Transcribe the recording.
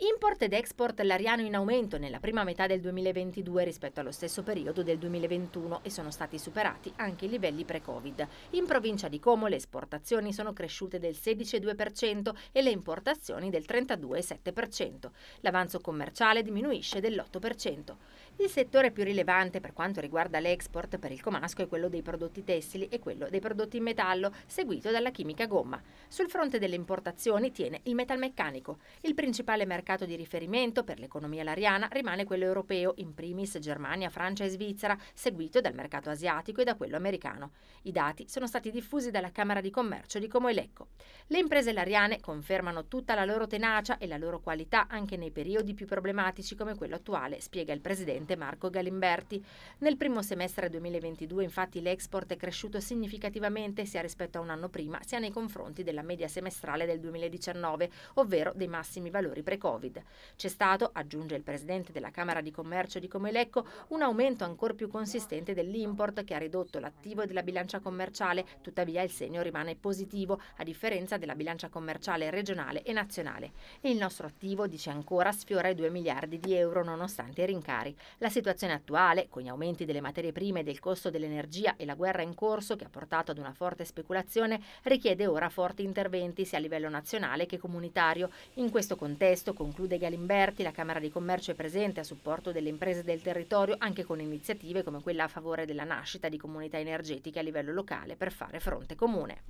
Import ed export lariano in aumento nella prima metà del 2022 rispetto allo stesso periodo del 2021 e sono stati superati anche i livelli pre-Covid. In provincia di Como le esportazioni sono cresciute del 16,2% e le importazioni del 32,7%. L'avanzo commerciale diminuisce dell'8%. Il settore più rilevante per quanto riguarda l'export per il Comasco è quello dei prodotti tessili e quello dei prodotti in metallo, seguito dalla chimica gomma. Sul fronte delle importazioni tiene il metalmeccanico. Il principale mercato mercato di riferimento per l'economia lariana rimane quello europeo, in primis Germania, Francia e Svizzera, seguito dal mercato asiatico e da quello americano. I dati sono stati diffusi dalla Camera di Commercio di Como Lecco. Le imprese lariane confermano tutta la loro tenacia e la loro qualità anche nei periodi più problematici come quello attuale, spiega il presidente Marco Galimberti. Nel primo semestre 2022 infatti l'export è cresciuto significativamente sia rispetto a un anno prima sia nei confronti della media semestrale del 2019, ovvero dei massimi valori precoci Covid. C'è stato, aggiunge il presidente della Camera di Commercio di Comelecco, un aumento ancora più consistente dell'import che ha ridotto l'attivo della bilancia commerciale, tuttavia il segno rimane positivo, a differenza della bilancia commerciale regionale e nazionale. E il nostro attivo, dice ancora, sfiora i 2 miliardi di euro nonostante i rincari. La situazione attuale, con gli aumenti delle materie prime e del costo dell'energia e la guerra in corso che ha portato ad una forte speculazione, richiede ora forti interventi sia a livello nazionale che comunitario. In questo contesto, con Conclude Galimberti, la Camera di Commercio è presente a supporto delle imprese del territorio anche con iniziative come quella a favore della nascita di comunità energetiche a livello locale per fare fronte comune.